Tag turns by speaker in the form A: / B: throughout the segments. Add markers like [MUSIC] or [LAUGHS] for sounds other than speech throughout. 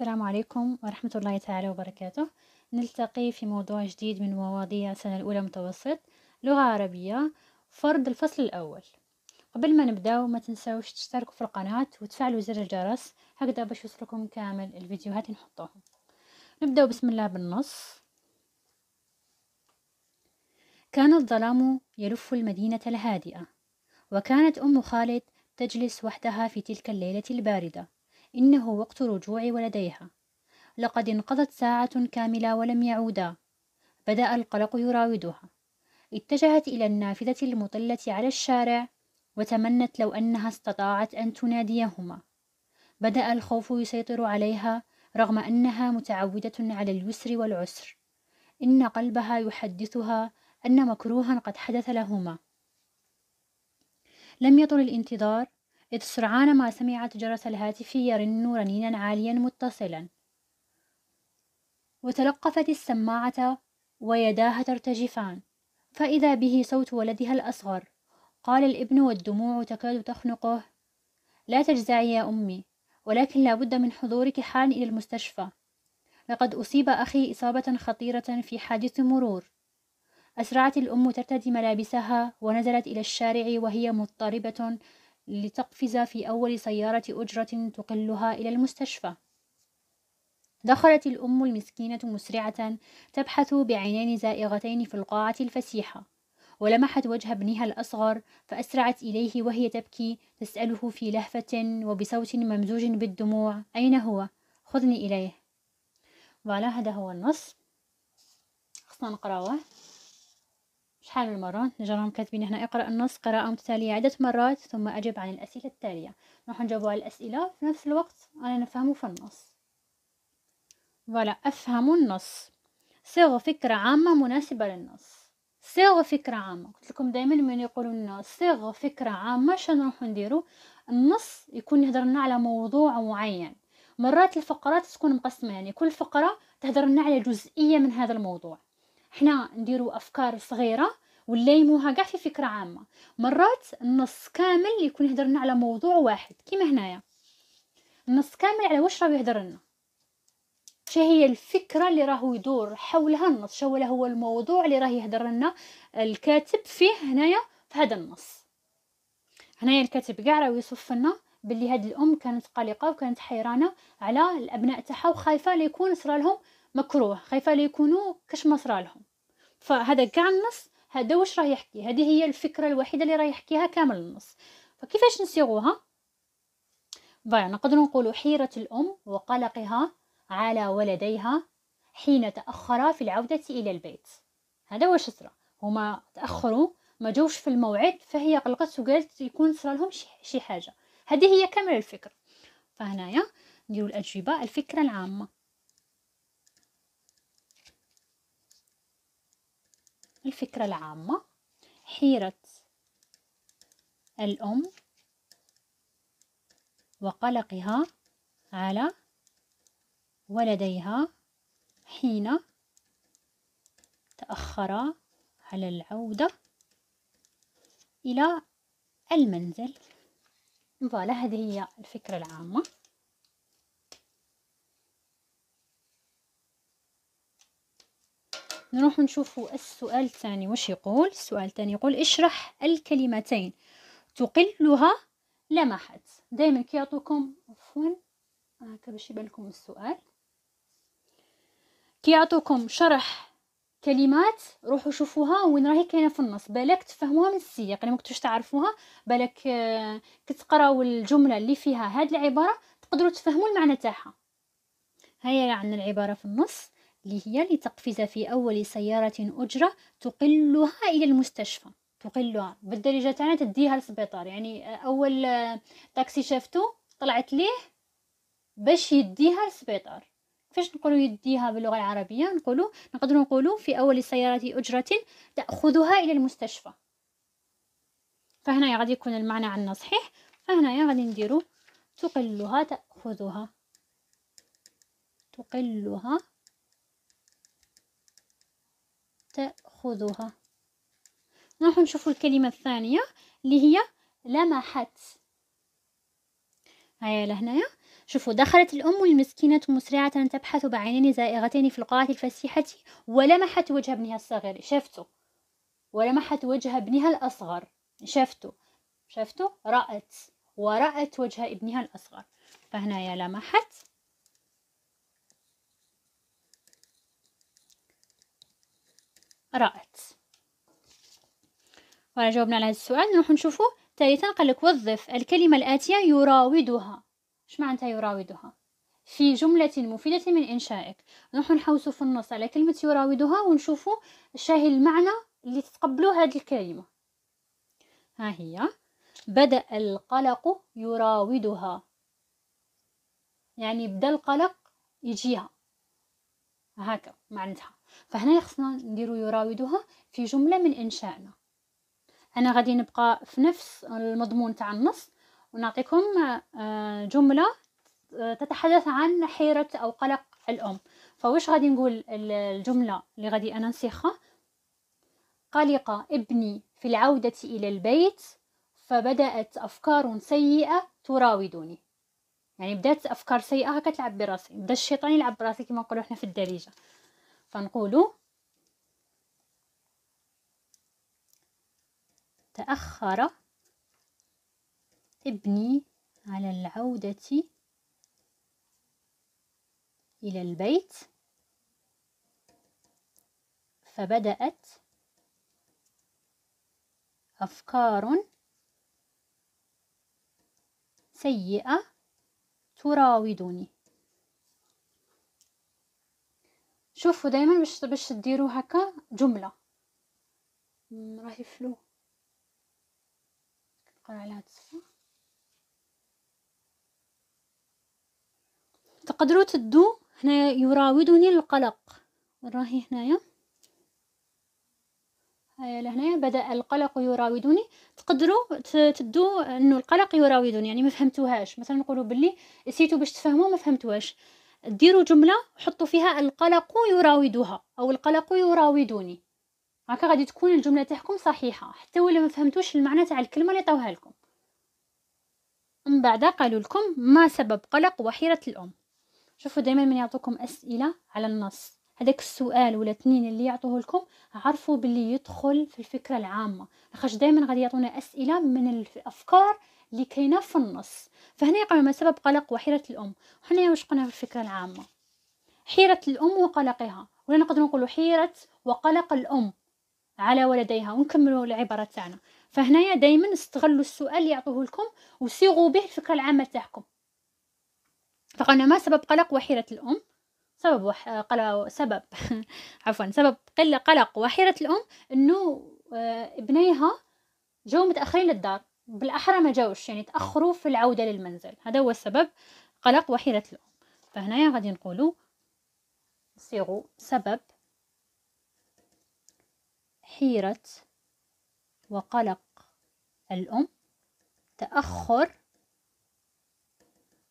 A: السلام عليكم ورحمة الله تعالى وبركاته نلتقي في موضوع جديد من مواضيع سنة الأولى متوسط لغة عربية فرض الفصل الأول قبل ما نبداو ما تنسوش تشتركوا في القناة وتفعلوا زر الجرس هكذا باش يوصلكم كامل الفيديوهات نحطوهم نبداو بسم الله بالنص كان الظلام يلف المدينة الهادئة وكانت أم خالد تجلس وحدها في تلك الليلة الباردة إنه وقت رجوع ولديها لقد انقضت ساعة كاملة ولم يعودا بدأ القلق يراودها اتجهت إلى النافذة المطلة على الشارع وتمنت لو أنها استطاعت أن تناديهما بدأ الخوف يسيطر عليها رغم أنها متعودة على اليسر والعسر إن قلبها يحدثها أن مكروها قد حدث لهما لم يطل الانتظار إذ سرعان ما سمعت جرس الهاتف يرن رنينا عاليا متصلا وتلقفت السماعة ويداها ترتجفان فإذا به صوت ولدها الأصغر قال الابن والدموع تكاد تخنقه لا تجزعي يا أمي ولكن لا بد من حضورك حالا إلى المستشفى لقد أصيب أخي إصابة خطيرة في حادث مرور أسرعت الأم ترتدي ملابسها ونزلت إلى الشارع وهي مضطربة لتقفز في أول سيارة أجرة تقلها إلى المستشفى دخلت الأم المسكينة مسرعة تبحث بعينين زائغتين في القاعة الفسيحة ولمحت وجه ابنها الأصغر فأسرعت إليه وهي تبكي تسأله في لهفة وبصوت ممزوج بالدموع أين هو؟ خذني إليه وعلى هذا هو النص خصنا نقرأه شحال من مرة نجرهم كاتبين هنا اقرأ النص قراءة متتالية عدة مرات ثم أجب عن الأسئلة التالية نروح نجاوبو على الأسئلة في نفس الوقت أنا نفهمو في النص فوالا أفهم النص صيغ فكرة عامة مناسبة للنص صيغ فكرة عامة قلت لكم دائما من يقولوا لنا صيغ فكرة عامة شنو نروحو نديرو النص يكون يهدرنا على موضوع معين مرات الفقرات تكون مقسمة يعني كل فقرة لنا على جزئية من هذا الموضوع حنا نديرو افكار صغيره وليموها كاع في فكره عامه مرات النص كامل يكون هدرنا على موضوع واحد كيما هنايا النص كامل على واش راه يهدر لنا هي الفكره اللي راهو يدور حولها النص شا هو الموضوع اللي راه يهدر لنا الكاتب فيه هنايا في هذا النص هنايا الكاتب كاع راهو يوصف لنا باللي هاد الام كانت قلقه وكانت حيرانه على الابناء تاعها وخايفه ليكون صرالهم مكروه خايفه ليكونوا كاش ما صرالهم فهذا كاع النص هذا واش راه يحكي هذه هي الفكره الوحيده اللي راه يحكيها كامل النص فكيفاش نصيغوها ضيع نقدر نقولوا حيره الام وقلقها على ولديها حين تاخرا في العوده الى البيت هذا واش صرا هما تاخروا ما جوش في الموعد فهي قلقت وقالت يكون صرا لهم شي حاجه هذه هي كامل الفكره فهنايا نديروا الاجوبه الفكره العامه الفكرة العامة حيرة الأم وقلقها على ولديها حين تأخرا على العودة إلى المنزل فوالا هذه هي الفكرة العامة نروح نشوف السؤال الثاني واش يقول السؤال الثاني يقول اشرح الكلمتين تقلها لمحت دائما كيعطوكم عفوا هكا باش يبان لكم السؤال كيعطوكم شرح كلمات روحوا شوفوها وين راهي كاينه في النص بالك تفهموها من السياق يعني ما كنتوش تعرفوها بالك آه، كتقراو الجمله اللي فيها هاد العباره تقدروا تفهموا المعنى تاعها هيا عندنا العباره في النص هي لتقفز في أول سيارة أجرة تقلها إلى المستشفى تقلها بالدرجة تاعنا تديها للسبيطار يعني أول تاكسي شافتو طلعت ليه باش يديها للسبيطار كيفاش نقولوا يديها باللغة العربية نقولوا نقدروا نقولوا في أول سيارة أجرة تأخذها إلى المستشفى فهنا غادي يكون المعنى عندنا صحيح فهنا غادي نديرو تقلها تأخذها تقلها تأخذها نروح نشوف الكلمة الثانية اللي هي لمحت هيا لهنايا شوفوا دخلت الأم المسكينة مسرعة تبحث بعينين زائغتين في القاعة الفسيحة ولمحت وجه ابنها الصغير شفته ولمحت وجه ابنها الأصغر شفته شفته رأت ورأت وجه ابنها الأصغر فهنايا لمحت رأت وانا جاوبنا على هذا السؤال نروح نشوفو ثالثا لك وظف الكلمة الآتية يراودها ما معناتها يراودها في جملة مفيدة من إنشائك نروح نحوسو في النص على كلمة يراودها ونشوفو شاهي المعنى اللي تتقبلوه هذه الكلمة ها هي بدأ القلق يراودها يعني بدا القلق يجيها هكا معناتها فهنا خصنا نديرو يراودها في جملة من إنشائنا أنا غادي نبقى في نفس المضمون تاع النص ونعطيكم آه، جملة آه، تتحدث عن حيرة أو قلق الأم فواش غادي نقول الجملة اللي غادي أنا نسيخها قلق ابني في العودة إلى البيت فبدأت أفكار سيئة تراودني يعني بدات أفكار سيئة هكا تلعب براسي بدا الشيطان يلعب براسي كما نقولوا حنا في الدارجة فنقولوا تأخر ابني على العودة إلى البيت فبدأت أفكار سيئة تراودني شوفوا دائما باش باش ديروا هكا جمله راهي فلو نقرا على هاد الصفه تقدروا تدو هنا يراودني القلق راهي هنايا هيا لهنايا بدا القلق يراودني تقدروا تدو انه القلق يراودني يعني ما فهمتوهاش مثلا نقولوا باللي نسيتو باش تفهموا ما فهمتوهاش ديروا جمله حطوا فيها القلق يراودها او القلق يراودني هكا غادي تكون الجمله تاعكم صحيحه حتى ولا ما فهمتوش المعنى تاع الكلمه اللي عطاوها لكم من بعد قالوا لكم ما سبب قلق وحيره الام شوفوا دائما من يعطوكم اسئله على النص هذاك السؤال ولا اثنين اللي يعطوه لكم عرفوا باللي يدخل في الفكره العامه لاخاطش دائما غادي يعطونا اسئله من الافكار كاينه في النص فهنا يقع ما سبب قلق وحيرة الأم هنا واش قلنا في الفكرة العامة حيرة الأم وقلقها ولا نقدر نقول حيرة وقلق الأم على ولديها ونكملوا العبارة تاعنا فهنايا دايما استغلوا السؤال اللي يعطوه لكم وصيغوا به الفكرة العامة تاعكم فقلنا ما سبب قلق وحيرة الأم سبب وح... قلق سبب [LAUGHS] عفوا سبب قلق وحيرة الأم إنه آه، ابنيها جو متأخرين للدار بالاحرى ما جاوش يعني تاخروا في العوده للمنزل هذا هو سبب قلق وحيره الام فهنايا غادي نقولوا صيغوا سبب حيره وقلق الام تاخر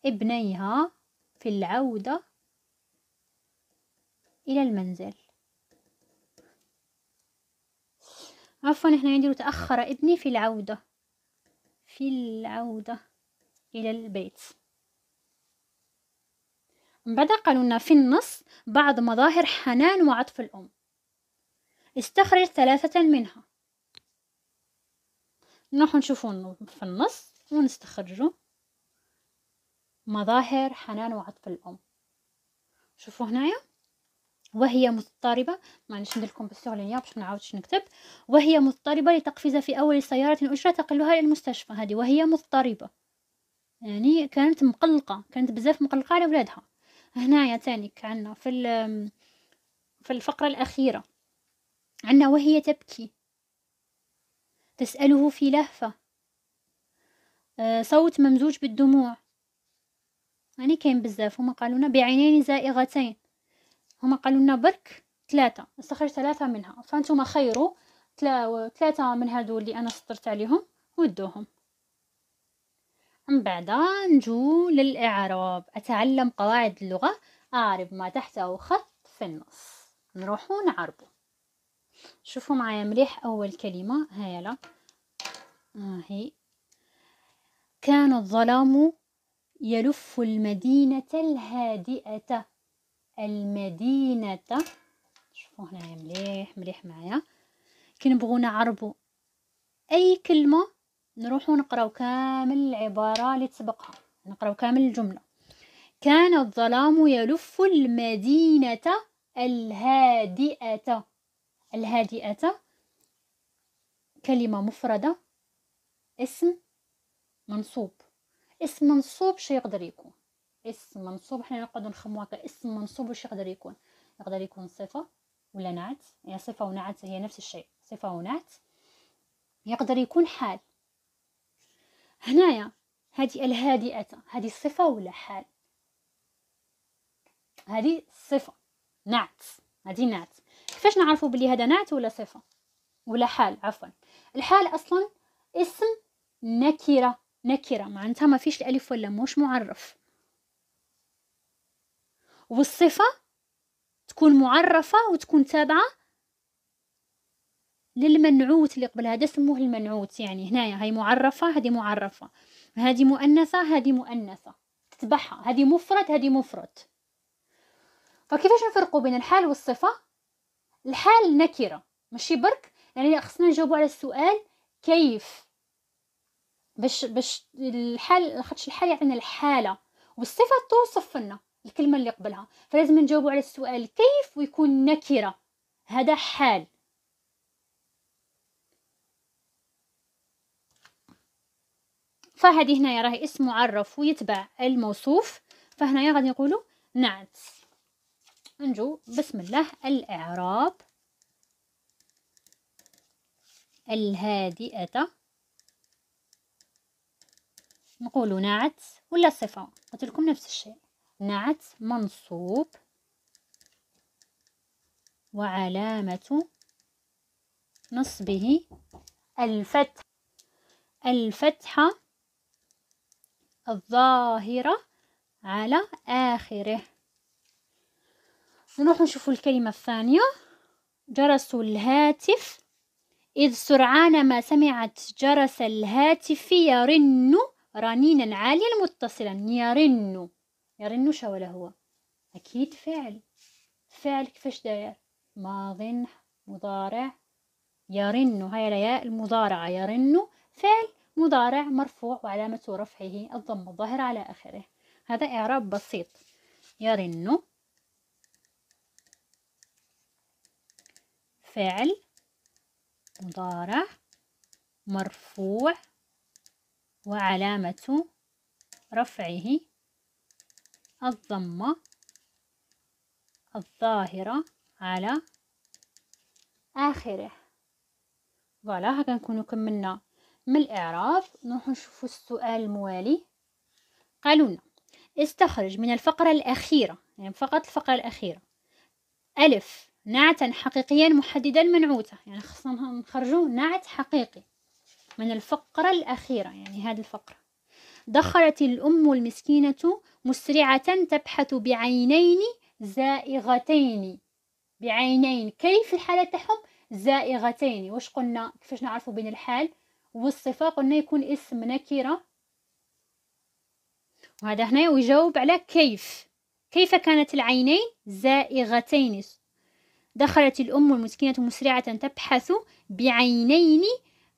A: ابنيها في العوده الى المنزل عفوا هنا نديرو تاخر ابني في العوده في العودة إلى البيت بعد قالوا لنا في النص بعض مظاهر حنان وعطف الأم استخرج ثلاثة منها نروح نشوفو في النص ونستخرجو مظاهر حنان وعطف الأم شوفوا هنايا وهي مضطربة معليش ندير كومبوستور ليا يعني باش منعاودش نكتب وهي مضطربة لتقفز في أول سيارة أجرة تقلها إلى المستشفى هذه وهي مضطربة يعني كانت مقلقة كانت بزاف مقلقة على ولادها هنايا تاني عندنا في في الفقرة الأخيرة عندنا وهي تبكي تسأله في لهفة آه، صوت ممزوج بالدموع يعني كاين بزاف هما قالونا بعينين زائغتين هما قالوا لنا برك ثلاثة نستخرج ثلاثة منها فانتم خيروا ثلاثة من هادو اللي انا سطرت عليهم ودوهم من بعد نجو للاعراب اتعلم قواعد اللغة اعرب ما تحته خط في النص نروحو نعربو شوفوا معايا مليح اول كلمة هيا لا هي كان الظلام يلف المدينة الهادئة المدينة شوفوا هنايا مليح مليح معايا كنبغوا نعربو اي كلمه نروحو نقراو كامل العباره اللي تسبقها نقراو كامل الجمله كان الظلام يلف المدينه الهادئه الهادئه كلمه مفرده اسم منصوب اسم منصوب شي يقدر يكون اسم منصوب حنا نقعدو نخمو هكا اسم منصوب واش يقدر يكون يقدر يكون صفة ولا نعت يعني صفة ونعت هي نفس الشيء صفة ونعت يقدر يكون حال هنايا هذه الهادئة هذه صفة ولا حال هذه صفة نعت هذه نعت كيفاش نعرفوا بلي هذا نعت ولا صفة ولا حال عفوا الحال أصلا اسم نكرة نكرة معناتها ما فيش الألف ولا مش معرف والصفة تكون معرفة وتكون تابعة للمنعوت اللي قبل هذا سموه المنعوت يعني هنايا هاي معرفة هذه معرفة هذه مؤنثة هذه مؤنثة تتبعها هذه مفرد هذه مفرد فكيفاش نفرقوا بين الحال والصفة الحال نكرة ماشي برك يعني خصنا نجاوبوا على السؤال كيف باش باش الحال خاطش الحال يعطينا الحالة والصفة توصف لنا الكلمة اللي قبلها فلازم نجاوبوا على السؤال كيف ويكون نكرة هذا حال فهذه هنايا راهي اسم معرف ويتبع الموصوف فهنايا غادي نقولوا نعت نجو بسم الله الإعراب الهادئة نقولوا نعت ولا صفة قلت لكم نفس الشيء نعت منصوب وعلامة نصبه الفتح الفتحة الظاهرة على آخره نروح نشوف الكلمة الثانية جرس الهاتف إذ سرعان ما سمعت جرس الهاتف يرن رنينا عاليا متصلا يرن يرنوشة ولا هو أكيد فعل فعل كيفاش داير ماض مضارع يرن هاي الياء المضارعة يرن فعل مضارع مرفوع وعلامة رفعه الضم الظاهر على آخره هذا إعراب بسيط يرن فعل مضارع مرفوع وعلامة رفعه الضمة الظاهرة على آخره فوالا هكا نكونو كملنا من الإعراب نروحو نشوفو السؤال الموالي قالولنا استخرج من الفقرة الأخيرة يعني فقط الفقرة الأخيرة ألف نعتا حقيقيا محددا منعوتا يعني خصنا نخرجو نعت حقيقي من الفقرة الأخيرة يعني هذه الفقرة دخلت الأم المسكينة مسرعة تبحث بعينين زائغتين بعينين كيف الحالة تاعهم زائغتين واش قلنا كيفاش نعرفوا بين الحال والصفة قلنا يكون اسم نكرة وهذا هنا ويجاوب على كيف كيف كانت العينين زائغتين دخلت الأم المسكينة مسرعة تبحث بعينين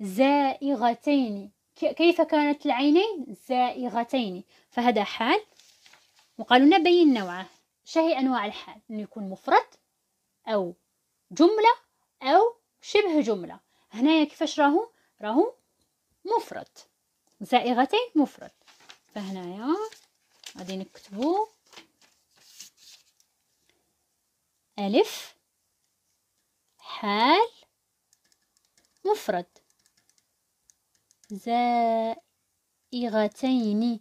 A: زائغتين كيف كانت العينين زائغتين فهذا حال وقالوا لنا بين نوعه شهي أنواع الحال أنه يكون مفرد أو جملة أو شبه جملة هنايا كيفاش راهو راهو مفرد زائغتين مفرد فهنايا غادي نكتبو ألف حال مفرد زائغتين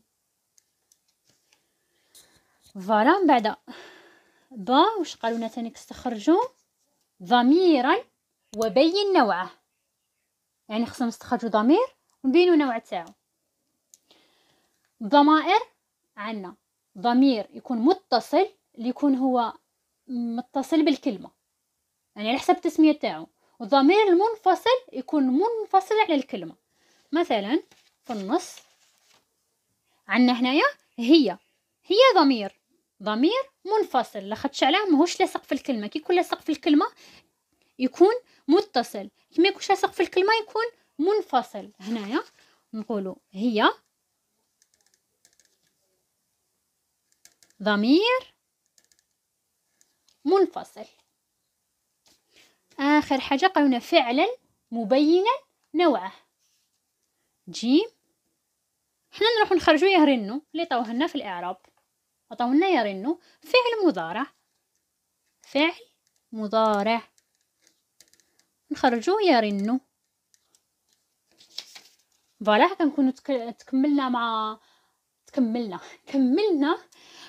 A: فوالا من بعد با واش قالونا لنا ثاني استخرجوا ضميرا وبين نوعه يعني خصنا نستخرجوا ضمير ونبينوا نوع تاعو ضمائر عندنا ضمير يكون متصل اللي يكون هو متصل بالكلمه يعني على حسب التسميه تاعو والضمير المنفصل يكون منفصل على الكلمه مثلا في النص عندنا هنايا هي هي ضمير ضمير منفصل لاخاطش علاه ماهوش لاصق في الكلمه كي يكون لاصق في الكلمه يكون متصل كي ما يكونش لاصق في الكلمه يكون منفصل هنايا نقولوا هي ضمير منفصل آخر حاجة قلنا فعلا مبينا نوعه جيم حنا نروح نخرجو يهرنو اللي طاوهنا في الإعراب وطولنا يرنو فعل مضارع فعل مضارع نخرجو يرنو فوالا كنكونو تكملنا مع تكملنا كملنا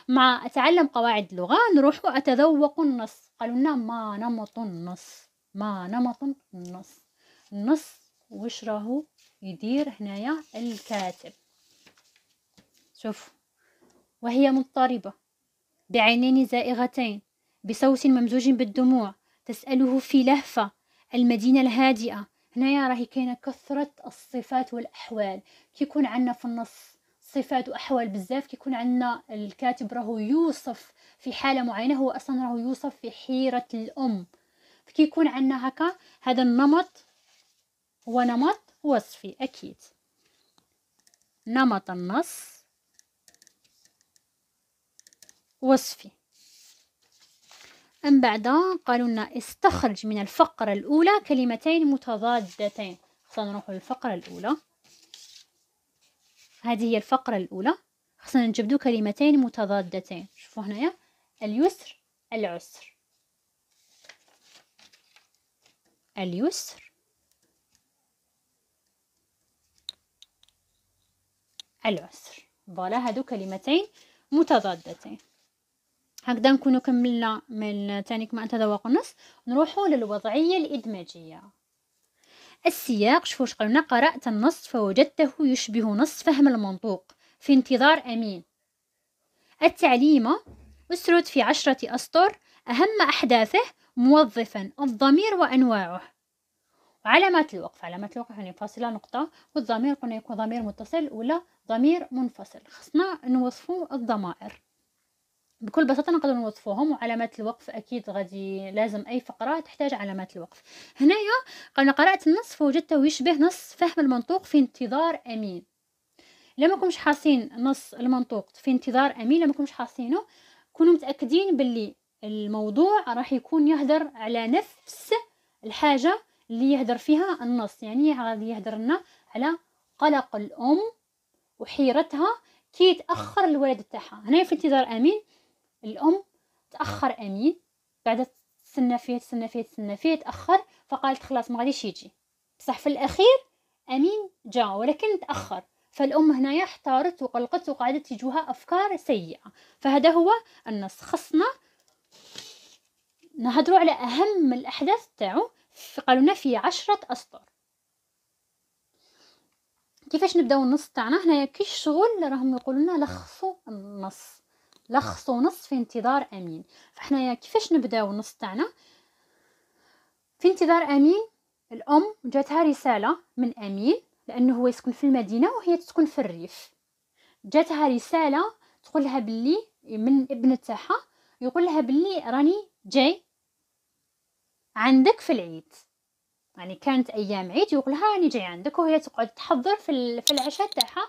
A: مع اتعلم قواعد اللغه نروحو اتذوق النص قالوا لنا ما نمط النص ما نمط النص النص واش راهو يدير هنايا الكاتب شوف وهي مضطربة بعينين زائغتين بصوت ممزوج بالدموع تسأله في لهفة المدينة الهادئة هنايا راهي كاينة كثرة الصفات والأحوال كيكون عندنا في النص صفات وأحوال بزاف كيكون عندنا الكاتب راهو يوصف في حالة معينة هو أصلا راهو يوصف في حيرة الأم فكيكون عندنا هكا هذا النمط هو نمط وصفي أكيد نمط النص وصفي أم بعد قالوا لنا استخرج من الفقرة الأولى كلمتين متضادتين خصنا نروحوا للفقرة الأولى هذه هي الفقرة الأولى خصنا نجبدو كلمتين متضادتين شوفوا هنايا اليسر العسر اليسر العسر فوالا هادو كلمتين متضادتين هكذا نكونو كملنا من تاني كما ذوق النص نروحو للوضعيه الادماجيه السياق شوفوا شقلنا قرات النص فوجدته يشبه نص فهم المنطوق في انتظار امين التعليمه اسرد في عشره اسطر اهم احداثه موظفا الضمير وانواعه علامات الوقف علامات الوقف يعني فاصلة نقطة والضمير قلنا يكون ضمير متصل ولا ضمير منفصل خصنا نوصفو الضمائر بكل بساطة نقدر نوظفوهم وعلامات الوقف أكيد غادي لازم أي فقرة تحتاج علامات الوقف هنايا انا قرأت النص فوجدته يشبه نص فهم المنطوق في انتظار أمين لما كنتمش حاسين نص المنطوق في انتظار أمين لما كنتمش حاسينه كونوا متأكدين باللي الموضوع راح يكون يهدر على نفس الحاجة اللي يهدر فيها النص يعني غادي يهدر لنا على قلق الأم وحيرتها كي تاخر الولد تاعها هنا في انتظار أمين الأم تأخر أمين بعد تسنى فيه تسنى فيه تسنى فيه تأخر فقالت خلاص ما غاديش يجي بصح في الأخير أمين جا ولكن تأخر فالأم هنايا احتارت وقلقت وقعدت تجوها أفكار سيئة فهذا هو النص خصنا نهضروا على أهم الأحداث تاعو قالونا في عشرة أسطر كيفاش نبداو النص تاعنا هنايا كي الشغل راهم يقولولنا لخصوا النص لخص نعم. نص في انتظار امين فحنايا كيفاش نبداو النص تاعنا في انتظار امين الام جاتها رساله من امين لانه هو يسكن في المدينه وهي تسكن في الريف جاتها رساله تقول لها باللي من ابن تاعها يقول لها باللي راني جاي عندك في العيد يعني كانت ايام عيد يقول لها راني جاي عندك وهي تقعد تحضر في العشاء تاعها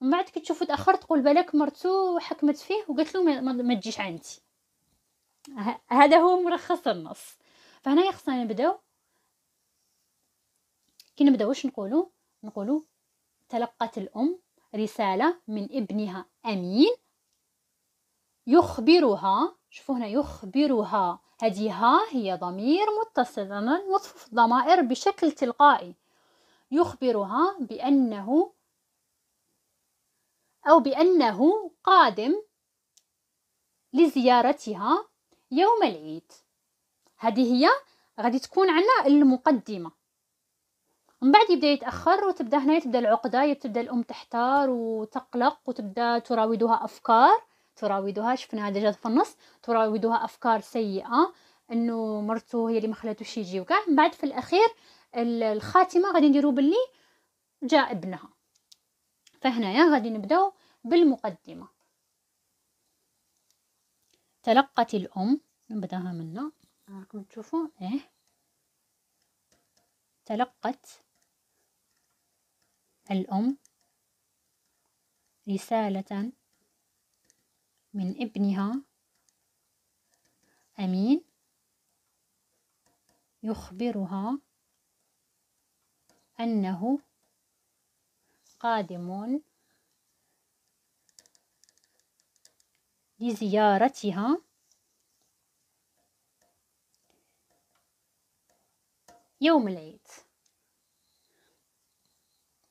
A: ومن بعد كي تشوفو تاخر تقول بالك مرتو حكمت فيه وقالت له ما تجيش عندي هذا هو ملخص النص فهنايا خصنا نبداو كي نبداو واش نقولو نقولو تلقت الام رساله من ابنها امين يخبرها شوفوا هنا يخبرها هذه ها هي ضمير متصل أنا نوصف الضمائر بشكل تلقائي يخبرها بأنه أو بأنه قادم لزيارتها يوم العيد هذه هي غادي تكون عنا المقدمة من بعد يبدا يتاخر وتبدا هنا تبدا العقده تبدا الام تحتار وتقلق وتبدا تراودها افكار تراودها هذا ديجا في النص تراودها افكار سيئه انه مرته هي اللي ما خلاتوش يجي وكاع من بعد في الاخير الخاتمه غادي نديرو باللي جاء ابنها فهنايا غادي نبداو بالمقدمة تلقت الأم نبداها منا راكم تشوفوا ايه تلقت الأم رسالة من ابنها أمين يخبرها أنه قادم لزيارتها يوم العيد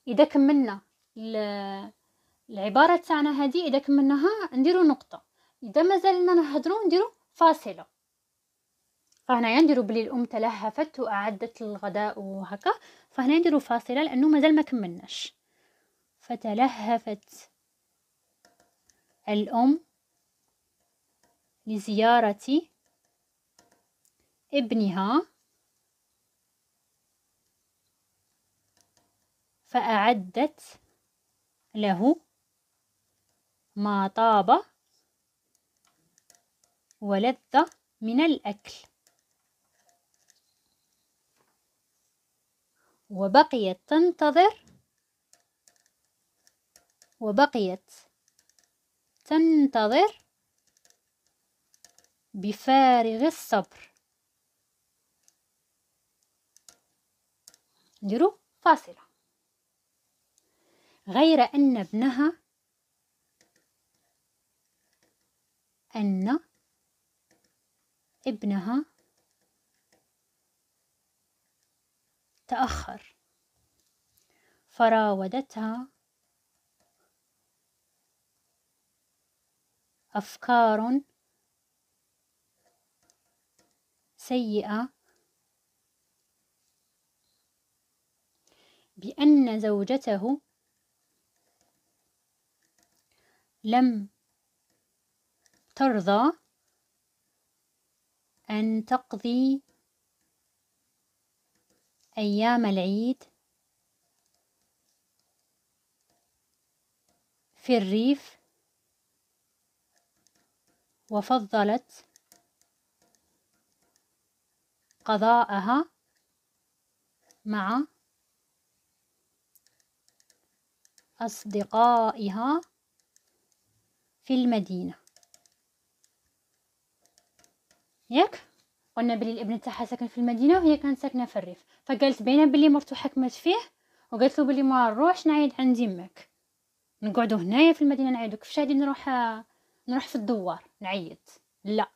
A: اذا كملنا العباره تاعنا هذه اذا كملناها نديرو نقطه اذا مازلنا نهضرو نديرو فاصله فهنايا نديرو بلي الام تلهفت واعدت الغداء وهكا فهنا نديرو فاصله لانه مازال ما كملناش فتلهفت الأم لزيارة ابنها فأعدت له ما طاب ولذ من الأكل وبقيت تنتظر وبقيت تنتظر بفارغ الصبر نديرو فاصلة غير أن ابنها أن ابنها تأخر فراودتها أفكار سيئة بأن زوجته لم ترضى أن تقضي أيام العيد في الريف وفضلت قضاءها مع أصدقائها في المدينة ياك قلنا بلي الابن تاعها ساكن في المدينه وهي كانت ساكنه في الريف فقالت بينا بلي مرتو حكمت فيه وقالت له بلي ما نروحش نعيد عند يمك نقعدو هنايا في المدينه نعيدو كيفاش غادي نروح نروح في الدوار نعيط لا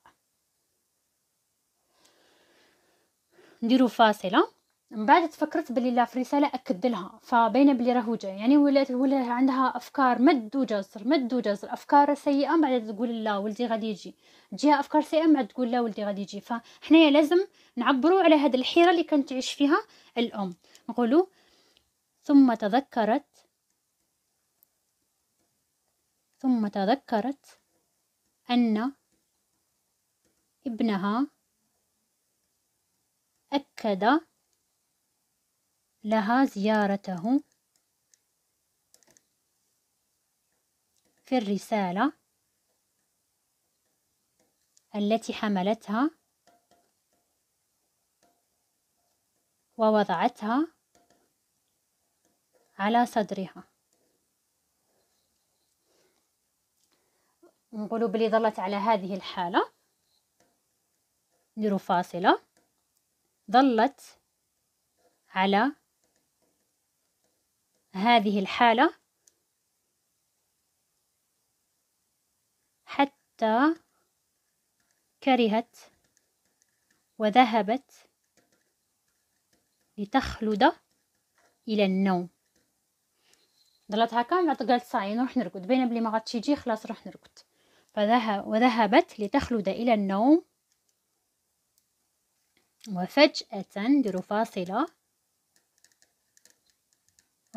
A: نديرو فاصله من بعد تفكرت بلي لا في رساله اكد لها فباينه بلي راهو جاي يعني ولات ولا عندها افكار مد وجزر مد وجزر افكار سيئه بعد تقول لا ولدي غادي يجي تجيها افكار سيئه بعد تقول لا ولدي غادي يجي فحنايا لازم نعبروا على هاد الحيره اللي كانت تعيش فيها الام نقولوا ثم تذكرت ثم تذكرت أن ابنها أكد لها زيارته في الرسالة التي حملتها ووضعتها على صدرها نقولوا بلي ظلت على هذه الحالة نديرو فاصلة ظلت على هذه الحالة حتى كرهت وذهبت لتخلد إلى النوم ظلت هكا من قالت صاي نروح نرقد باينه بلي ما غاتش يجي خلاص نروح نرقد فذهب وذهبت لتخلد إلى النوم وفجأة ديروا فاصلة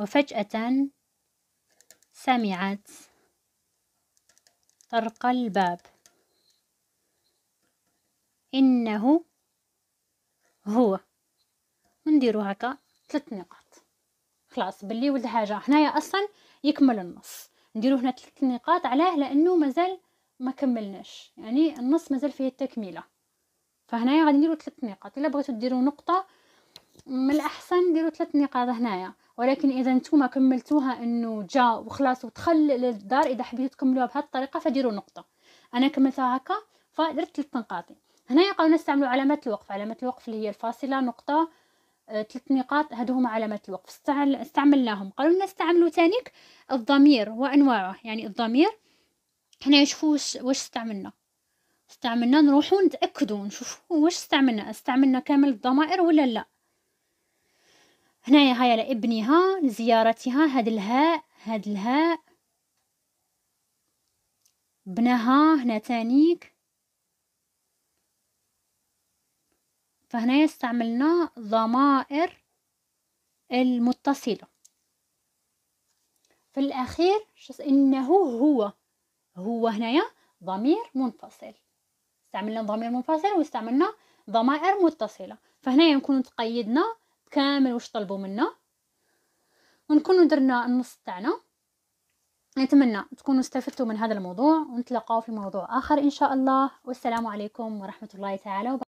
A: وفجأة سمعت طرق الباب إنه هو ونديرو هكا ثلاث نقاط خلاص بلي ولد حاجة هنايا أصلا يكمل النص نديرو هنا ثلاث نقاط علاه لأنه مازال ما كملناش يعني النص مازال فيه التكمله فهنايا غادي نديرو ثلاث نقاط الا بغيتو ديرو نقطه من الاحسن ديرو ثلاث نقاط هنايا ولكن اذا نتوما كملتوها انه جا وخلاص ودخل للدار اذا حبيتو تكملوها بهذه الطريقه فديروا نقطه انا كملتها هكا فدرت ثلاث نقاط هنايا بقاو نستعملوا علامات الوقف علامات الوقف اللي هي الفاصله نقطه ثلاث آه، نقاط هادو هما علامات الوقف استعملناهم قالوا لنا استعملوا تانيك الضمير وانواعه يعني الضمير حنا شوفوا واش استعملنا استعملنا نروحو نتاكدو نشوفو واش استعملنا استعملنا كامل الضمائر ولا لا هنايا هاي على ابنها لزيارتها هاد الهاء هاد الهاء بناها هنا تانيك فهنا استعملنا ضمائر المتصلة في الأخير إنه هو هو هنايا ضمير منفصل استعملنا ضمير منفصل واستعملنا ضمائر متصلة فهنايا نكون تقيدنا كامل واش طلبوا منا ونكون درنا النص تاعنا نتمنى تكونوا استفدتوا من هذا الموضوع ونتلاقاو في موضوع آخر إن شاء الله والسلام عليكم ورحمة الله تعالى وبركاته